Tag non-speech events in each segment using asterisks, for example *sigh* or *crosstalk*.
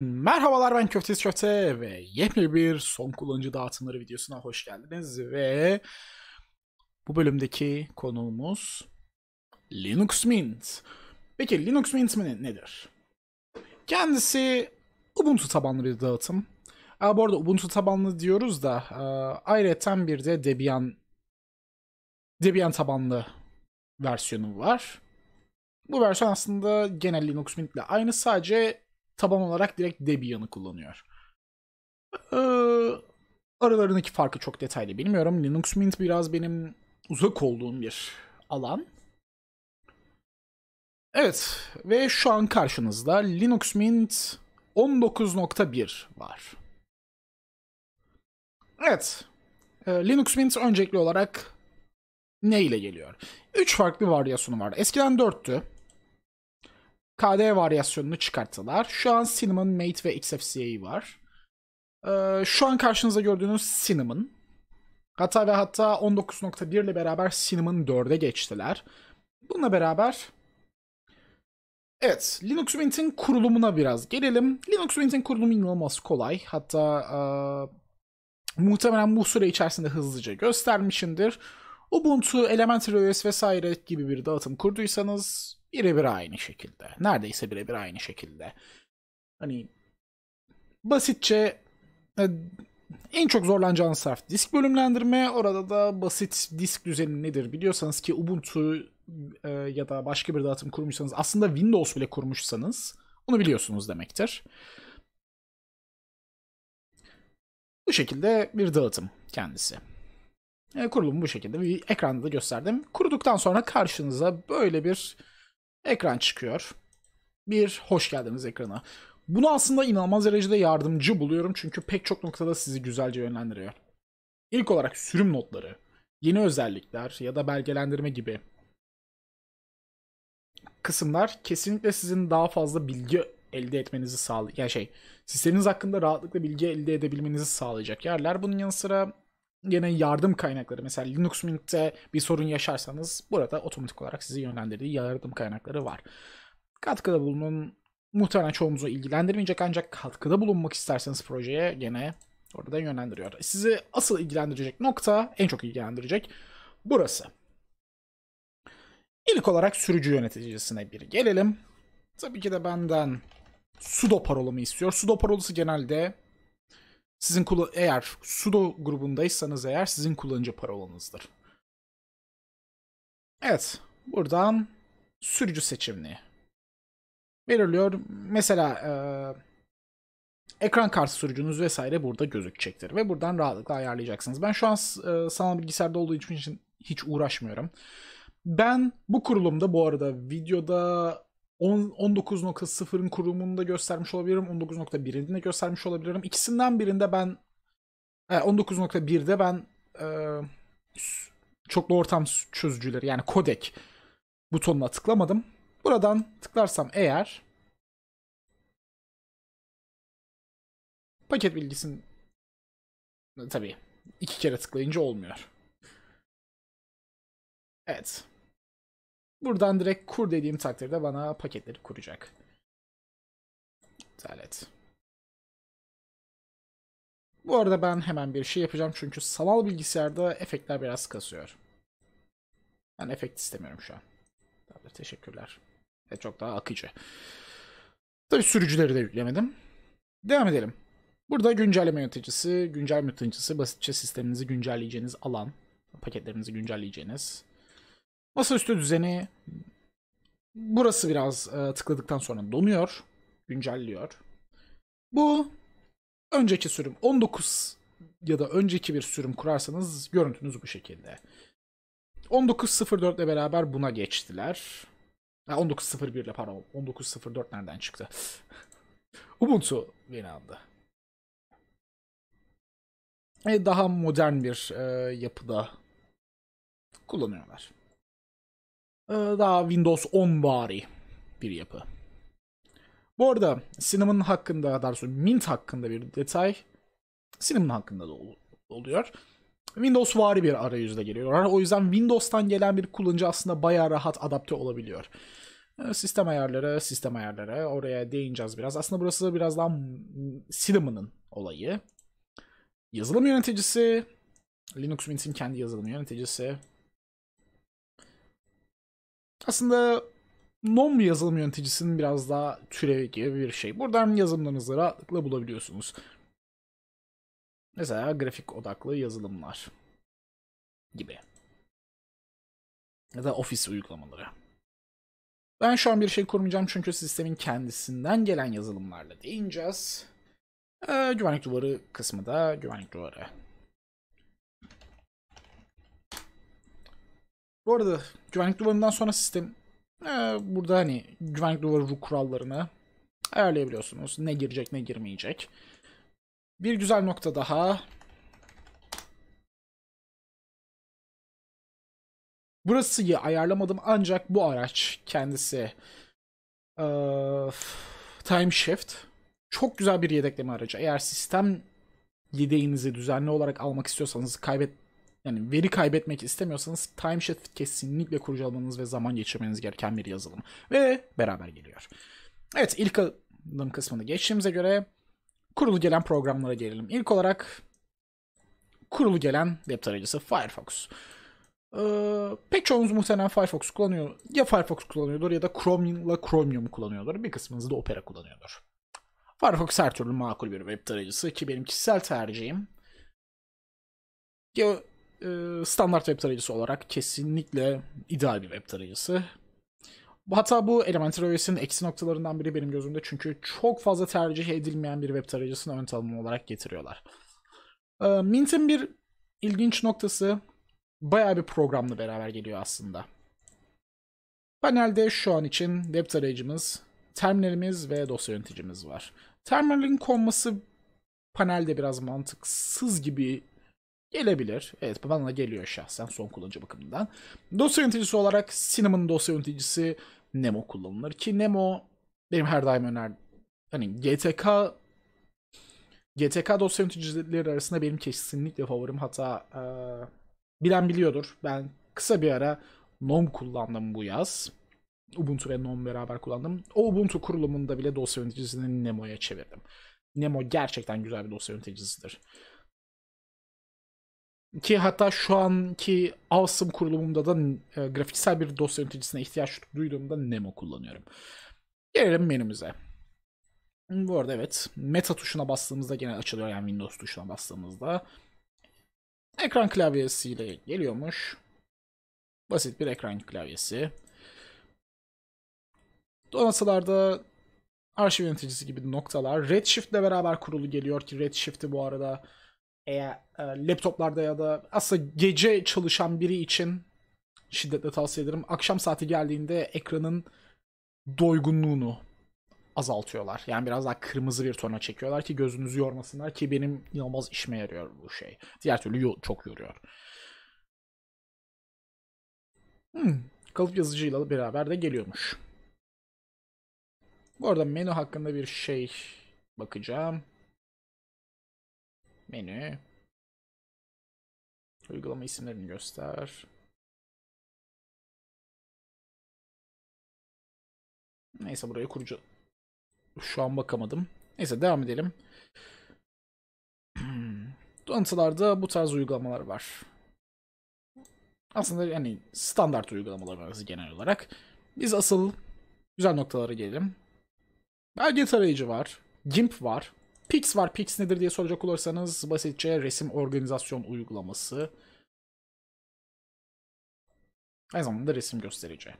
Merhabalar ben Köftesi Köfte ve yepyeni bir son kullanıcı dağıtımları videosuna hoş geldiniz ve bu bölümdeki konuğumuz Linux Mint. Peki Linux Mint mi nedir? Kendisi Ubuntu tabanlı bir dağıtım. Aa, bu arada Ubuntu tabanlı diyoruz da ayrıca bir de Debian Debian tabanlı versiyonu var. Bu versiyon aslında genel Linux Mint ile aynı sadece taban olarak direkt Debian'ı kullanıyor. Ee, aralarındaki farkı çok detaylı bilmiyorum. Linux Mint biraz benim uzak olduğum bir alan. Evet ve şu an karşınızda Linux Mint 19.1 var. Evet. E, Linux Mint öncelikli olarak ne ile geliyor? 3 farklı varyasyonu var. Eskiden 4'tü. KD varyasyonunu çıkarttılar. Şu an Cinnamon, Mate ve XFCE var. Ee, şu an karşınıza gördüğünüz Cinnamon. Hatta ve hatta 19.1 ile beraber Cinnamon 4'e geçtiler. Bununla beraber Evet, Linux Mint'in kurulumuna biraz gelelim. Linux Mint'in kurulumu inanılmaz kolay. Hatta e, muhtemelen bu süre içerisinde hızlıca göstermişimdir. Ubuntu, Elementary OS vesaire gibi bir dağıtım kurduysanız birebir aynı şekilde. Neredeyse birebir aynı şekilde. Hani basitçe e, en çok zorlanacağınız taraf disk bölümlendirme. Orada da basit disk düzeni nedir biliyorsanız ki Ubuntu e, ya da başka bir dağıtım kurmuşsanız aslında Windows bile kurmuşsanız onu biliyorsunuz demektir. Bu şekilde bir dağıtım kendisi. E, kurulumu bu şekilde bir ekranda da gösterdim. Kuruduktan sonra karşınıza böyle bir Ekran çıkıyor. Bir hoş geldiniz ekrana. Bunu aslında inanılmaz derecede yardımcı buluyorum çünkü pek çok noktada sizi güzelce yönlendiriyor. İlk olarak sürüm notları, yeni özellikler ya da belgelendirme gibi kısımlar kesinlikle sizin daha fazla bilgi elde etmenizi sağlayacak. Yani şey, sisteminiz hakkında rahatlıkla bilgi elde edebilmenizi sağlayacak yerler. Bunun yanı sıra Yine yardım kaynakları mesela Linux Mint'te bir sorun yaşarsanız burada otomatik olarak sizi yönlendirdiği yardım kaynakları var. Katkıda bulunun muhtemelen çoğumuzu ilgilendirmeyecek ancak katkıda bulunmak isterseniz projeye gene orada yönlendiriyor. Sizi asıl ilgilendirecek nokta en çok ilgilendirecek burası. İlk olarak sürücü yöneticisine bir gelelim. Tabii ki de benden sudo parolamı istiyor. Sudo parolası genelde sizin eğer sudo grubundaysanız eğer sizin kullanıcı parolanızdır. Evet, buradan sürücü seçimini belirliyor. Mesela e, ekran kartı sürücünüz vesaire burada gözükecektir ve buradan rahatlıkla ayarlayacaksınız. Ben şu an e, sanal bilgisayarda olduğu için hiç uğraşmıyorum. Ben bu kurulumda bu arada videoda 19.0'ın kurumunda göstermiş olabilirim. 19.1'inde göstermiş olabilirim. İkisinden birinde ben 19.1'de e, ben e, çoklu ortam çözücüleri yani kodek butonuna tıklamadım. Buradan tıklarsam eğer paket bilgisini tabii iki kere tıklayınca olmuyor. Evet. Buradan direkt kur dediğim takdirde bana paketleri kuracak. İptal Bu arada ben hemen bir şey yapacağım çünkü sanal bilgisayarda efektler biraz kasıyor. Ben efekt istemiyorum şu an. Tabii, teşekkürler. Ve çok daha akıcı. Tabi sürücüleri de yüklemedim. Devam edelim. Burada güncelleme yöneticisi, güncel yöneticisi basitçe sisteminizi güncelleyeceğiniz alan, paketlerinizi güncelleyeceğiniz Masaüstü düzeni burası biraz e, tıkladıktan sonra donuyor, güncelliyor. Bu önceki sürüm 19 ya da önceki bir sürüm kurarsanız görüntünüz bu şekilde. 19.04 ile beraber buna geçtiler. 19.01 ile pardon 19.04 nereden çıktı? *laughs* Ubuntu beni aldı. E, daha modern bir e, yapıda kullanıyorlar. Ee, daha Windows 10 vari bir yapı. Bu arada Cinnamon hakkında, daha doğrusu Mint hakkında bir detay. Cinnamon hakkında da oluyor. Windows vari bir arayüzle geliyor. O yüzden Windows'tan gelen bir kullanıcı aslında bayağı rahat adapte olabiliyor. Ee, sistem ayarları, sistem ayarları. Oraya değineceğiz biraz. Aslında burası biraz daha Cinnamon'ın olayı. Yazılım yöneticisi. Linux Mint'in kendi yazılım yöneticisi aslında NOM yazılım yöneticisinin biraz daha türevi gibi bir şey. Buradan yazılımlarınızı rahatlıkla bulabiliyorsunuz. Mesela grafik odaklı yazılımlar gibi. Ya da ofis uygulamaları. Ben şu an bir şey kurmayacağım çünkü sistemin kendisinden gelen yazılımlarla değineceğiz. Ee, güvenlik duvarı kısmı da güvenlik duvarı. Bu arada güvenlik duvarından sonra sistem e, burada hani güvenlik duvarı kurallarını ayarlayabiliyorsunuz. Ne girecek ne girmeyecek. Bir güzel nokta daha. Burasıyı ayarlamadım ancak bu araç kendisi e, Time Shift çok güzel bir yedekleme aracı. Eğer sistem yedeğinizi düzenli olarak almak istiyorsanız kaybet yani veri kaybetmek istemiyorsanız timeshift kesinlikle kurcalamanız ve zaman geçirmeniz gereken bir yazılım. Ve beraber geliyor. Evet ilk adım kısmını geçtiğimize göre kurulu gelen programlara gelelim. İlk olarak kurulu gelen web tarayıcısı Firefox. Ee, pek çoğunuz muhtemelen Firefox kullanıyor. Ya Firefox kullanıyordur ya da Chromium'la Chromium kullanıyordur. Bir kısmınız da Opera kullanıyordur. Firefox her türlü makul bir web tarayıcısı ki benim kişisel tercihim ya e, standart web tarayıcısı olarak kesinlikle ideal bir web tarayıcısı. Hatta bu Elementary OS'in eksi noktalarından biri benim gözümde çünkü çok fazla tercih edilmeyen bir web tarayıcısını ön tanımlı olarak getiriyorlar. E, Mint'in bir ilginç noktası bayağı bir programla beraber geliyor aslında. Panelde şu an için web tarayıcımız, terminalimiz ve dosya yöneticimiz var. Terminalin konması panelde biraz mantıksız gibi Gelebilir. Evet bana geliyor şahsen son kullanıcı bakımından. Dosya yöneticisi olarak Cinnamon dosya yöneticisi Nemo kullanılır. Ki Nemo benim her daim öner... Hani GTK GTK dosya yöneticileri arasında benim kesinlikle favorim. Hatta e, bilen biliyordur. Ben kısa bir ara GNOME kullandım bu yaz. Ubuntu ve GNOME beraber kullandım. O Ubuntu kurulumunda bile dosya yöneticisini Nemo'ya çevirdim. Nemo gerçekten güzel bir dosya yöneticisidir. Ki hatta şu anki Awesome kurulumumda da e, grafiksel bir dosya yöneticisine ihtiyaç duyduğumda Nemo kullanıyorum. Gelelim menümüze. Bu arada evet meta tuşuna bastığımızda genel açılıyor yani Windows tuşuna bastığımızda. Ekran klavyesiyle geliyormuş. Basit bir ekran klavyesi. Donatılarda arşiv yöneticisi gibi noktalar. Redshift ile beraber kurulu geliyor ki Redshift'i bu arada eğer e, laptoplarda ya da aslında gece çalışan biri için şiddetle tavsiye ederim. Akşam saati geldiğinde ekranın doygunluğunu azaltıyorlar. Yani biraz daha kırmızı bir tona çekiyorlar ki gözünüzü yormasınlar ki benim inanılmaz işime yarıyor bu şey. Diğer türlü yo- çok yoruyor. Hmm, kalıp yazıcıyla beraber de geliyormuş. Bu arada menü hakkında bir şey bakacağım. Menü. Uygulama isimlerini göster. Neyse burayı kurucu. Şu an bakamadım. Neyse devam edelim. *clears throat* Donatılarda bu tarz uygulamalar var. Aslında yani standart uygulamalar genel olarak. Biz asıl güzel noktalara gelelim. Belge tarayıcı var. GIMP var. Pix var. Pix nedir diye soracak olursanız basitçe resim organizasyon uygulaması. Aynı zamanda resim gösterici.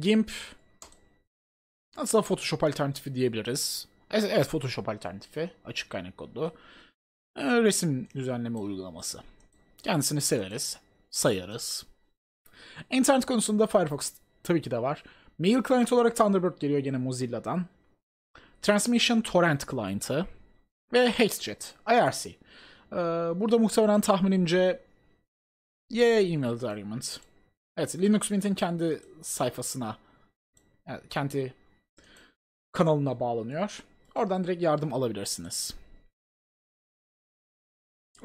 GIMP aslında Photoshop alternatifi diyebiliriz. Evet Photoshop alternatifi açık kaynak kodlu. Ee, resim düzenleme uygulaması. Kendisini severiz, sayarız. İnternet konusunda Firefox tabii ki de var. Mail client olarak Thunderbird geliyor gene Mozilla'dan. Transmission Torrent client'ı ve Hexjet, IRC. Ee, burada muhtemelen tahminimce yeah email argument. Evet, Linux Mint'in kendi sayfasına, yani kendi kanalına bağlanıyor. Oradan direkt yardım alabilirsiniz.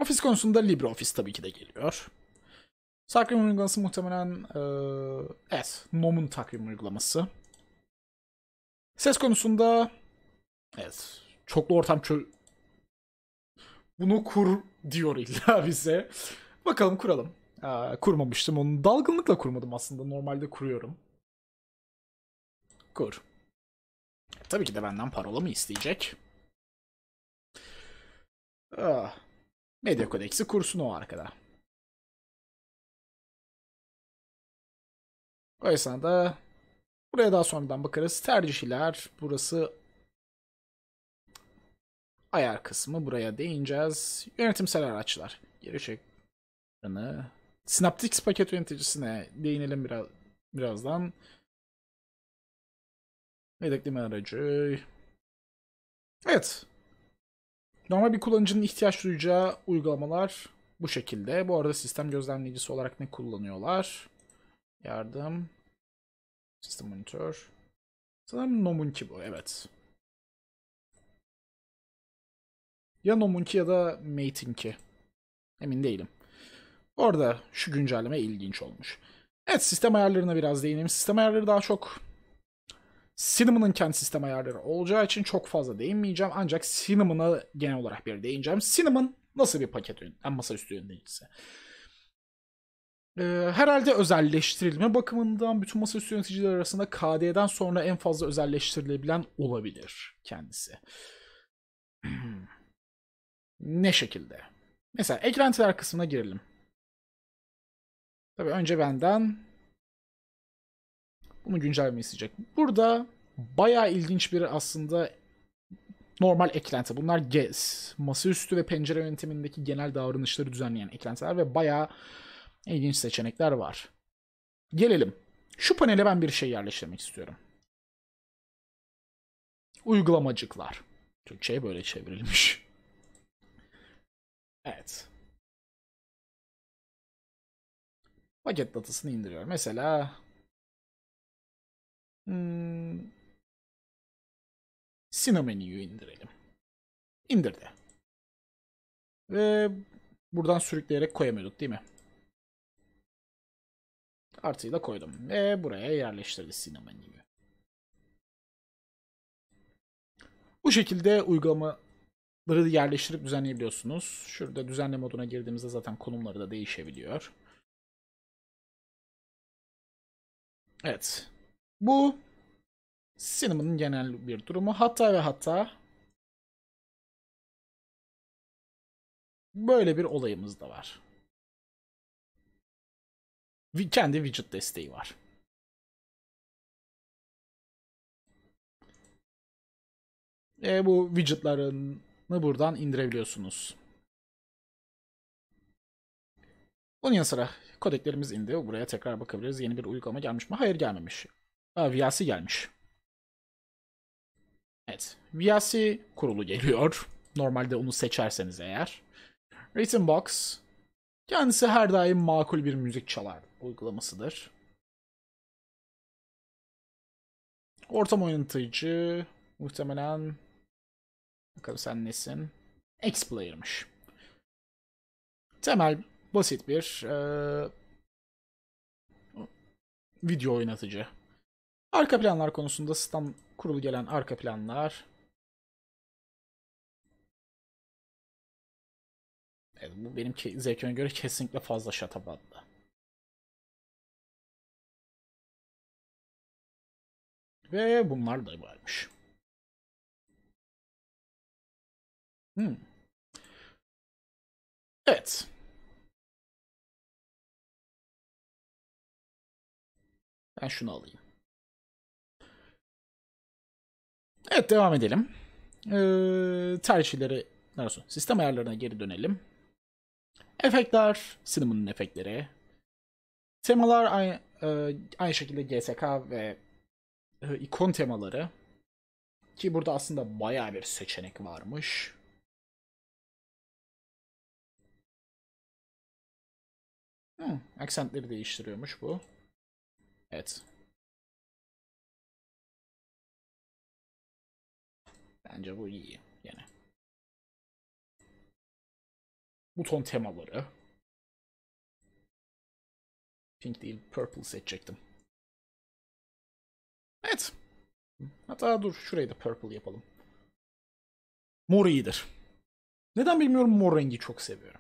Ofis konusunda LibreOffice tabii ki de geliyor. Takvim uygulaması muhtemelen e, evet, NOM'un takvim uygulaması. Ses konusunda evet, çoklu ortam çö bunu kur diyor illa *laughs* bize. Bakalım kuralım. Ee, kurmamıştım onu. Dalgınlıkla kurmadım aslında. Normalde kuruyorum. Kur. Tabii ki de benden parola mı isteyecek? Ah, medya kodeksi kursun o arkada. O esnada buraya daha sonradan bakarız. Tercihler burası ayar kısmı buraya değineceğiz. Yönetimsel araçlar. Geri çek. Synaptics paket yöneticisine değinelim biraz birazdan. Yedekleme aracı. Evet. Normal bir kullanıcının ihtiyaç duyacağı uygulamalar bu şekilde. Bu arada sistem gözlemleyicisi olarak ne kullanıyorlar? Yardım. System Monitor. Sanırım Nomunki bu, evet. Ya Nomunki ya da Matinki. Emin değilim. Orada şu güncelleme ilginç olmuş. Evet sistem ayarlarına biraz değineyim. Sistem ayarları daha çok Cinnamon'ın kendi sistem ayarları olacağı için çok fazla değinmeyeceğim. Ancak Cinnamon'a genel olarak bir değineceğim. Cinnamon nasıl bir paket ürün? En masaüstü ürün değilse e, herhalde özelleştirilme bakımından bütün masaüstü yöneticiler arasında KD'den sonra en fazla özelleştirilebilen olabilir kendisi. *clears throat* ne şekilde? Mesela eklentiler kısmına girelim. Tabii önce benden bunu güncellemeyi isteyecek. Burada bayağı ilginç bir aslında normal eklenti. Bunlar GES. Masaüstü ve pencere yönetimindeki genel davranışları düzenleyen eklentiler ve bayağı İlginç seçenekler var. Gelelim. Şu panele ben bir şey yerleştirmek istiyorum. Uygulamacıklar. Türkçe'ye böyle çevrilmiş. Evet. Paket datasını indiriyor. Mesela hmm, indirelim. İndirdi. Ve buradan sürükleyerek koyamıyorduk değil mi? artıyı da koydum. Ve buraya yerleştirdi sinemen gibi. Bu şekilde uygulamaları yerleştirip düzenleyebiliyorsunuz. Şurada düzenle moduna girdiğimizde zaten konumları da değişebiliyor. Evet. Bu sinemanın genel bir durumu. Hatta ve hatta böyle bir olayımız da var kendi widget desteği var. E, bu widgetlarını buradan indirebiliyorsunuz. Onun yanı sıra kodeklerimiz indi. Buraya tekrar bakabiliriz. Yeni bir uygulama gelmiş mi? Hayır gelmemiş. Aa, VLC gelmiş. Evet. VLC kurulu geliyor. Normalde onu seçerseniz eğer. Written Box Kendisi her daim makul bir müzik çalar uygulamasıdır. Ortam oynatıcı muhtemelen bakalım sen nesin? X-Player'mış. Temel basit bir ee, video oynatıcı. Arka planlar konusunda stand kurulu gelen arka planlar Evet, bu benim zevkime göre kesinlikle fazla şatabatlı. Ve bunlar da varmış. Hmm. Evet. Ben şunu alayım. Evet devam edelim. Ee, tercihleri, nasıl? sistem ayarlarına geri dönelim. Efektler, sinemanın efektleri. Temalar aynı, e, aynı şekilde GSK ve e, ikon temaları. Ki burada aslında baya bir seçenek varmış. Hmm, aksentleri değiştiriyormuş bu. Evet. Bence bu iyi. Yine buton temaları. Pink değil, purple seçecektim. Evet. Hatta dur şurayı da purple yapalım. Mor iyidir. Neden bilmiyorum mor rengi çok seviyorum.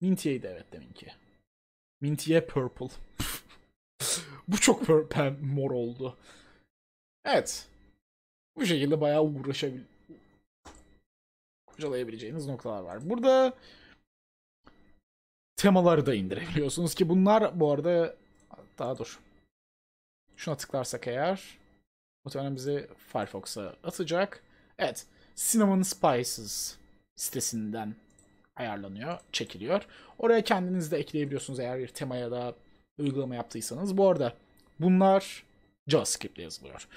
Minty'ydi evet deminki. Minty'ye purple. *laughs* Bu çok pem mor oldu. Evet. Bu şekilde bayağı uğraşabil kurcalayabileceğiniz noktalar var. Burada temaları da indirebiliyorsunuz ki bunlar bu arada daha dur. Şuna tıklarsak eğer muhtemelen bizi Firefox'a atacak. Evet. Cinnamon Spices sitesinden ayarlanıyor, çekiliyor. Oraya kendiniz de ekleyebiliyorsunuz eğer bir temaya da uygulama yaptıysanız. Bu arada bunlar JavaScript ile yazılıyor.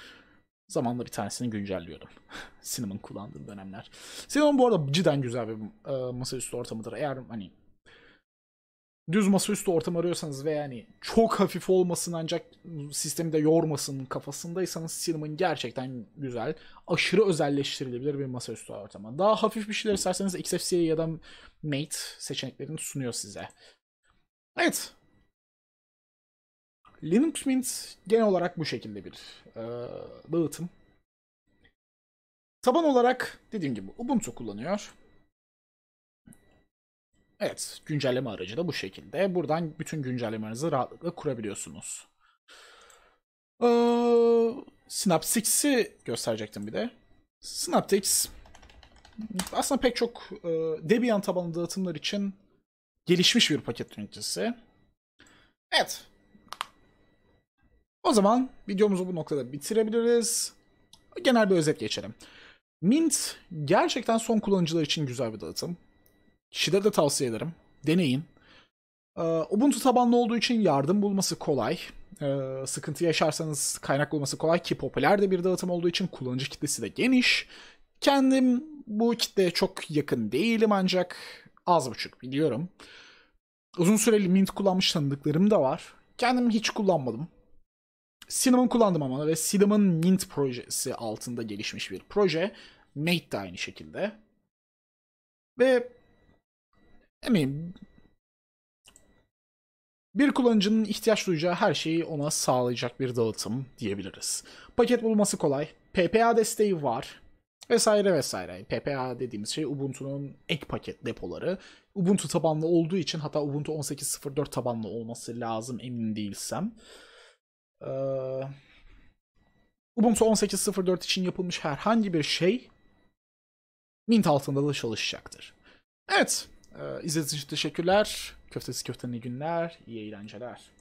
Zamanla bir tanesini güncelliyordum. *laughs* Cinnamon kullandığım dönemler. Cinnamon bu arada cidden güzel bir e, masaüstü ortamıdır. Eğer hani düz masaüstü ortam arıyorsanız ve yani çok hafif olmasın ancak sistemi de yormasın kafasındaysanız Cinnamon gerçekten güzel. Aşırı özelleştirilebilir bir masaüstü ortama. Daha hafif bir şeyler isterseniz XFCE ya da Mate seçeneklerini sunuyor size. Evet. Linux Mint genel olarak bu şekilde bir e, dağıtım. Taban olarak dediğim gibi Ubuntu kullanıyor. Evet, güncelleme aracı da bu şekilde. Buradan bütün güncellemenizi rahatlıkla kurabiliyorsunuz. Ee, Synaptics'i gösterecektim bir de. Synaptics aslında pek çok e, Debian tabanlı dağıtımlar için gelişmiş bir paket yöneticisi. Evet. O zaman videomuzu bu noktada bitirebiliriz. Genel bir özet geçelim. Mint gerçekten son kullanıcılar için güzel bir dağıtım. Şiddetle tavsiye ederim. Deneyin. Ee, Ubuntu tabanlı olduğu için yardım bulması kolay. Ee, sıkıntı yaşarsanız kaynak bulması kolay ki popüler de bir dağıtım olduğu için kullanıcı kitlesi de geniş. Kendim bu kitleye çok yakın değilim ancak az buçuk biliyorum. Uzun süreli Mint kullanmış tanıdıklarım da var. Kendim hiç kullanmadım. Cinnamon kullandım ama ve Cinnamon Mint projesi altında gelişmiş bir proje. Mate de aynı şekilde. Ve Emin bir kullanıcının ihtiyaç duyacağı her şeyi ona sağlayacak bir dağıtım diyebiliriz. Paket bulması kolay, PPA desteği var vesaire vesaire. PPA dediğimiz şey Ubuntu'nun ek paket depoları. Ubuntu tabanlı olduğu için hatta Ubuntu 18.04 tabanlı olması lazım emin değilsem. Ee, Ubuntu 18.04 için yapılmış herhangi bir şey Mint altında da çalışacaktır. Evet, ee, için teşekkürler. köftesi köftenin iyi günler, iyi eğlenceler.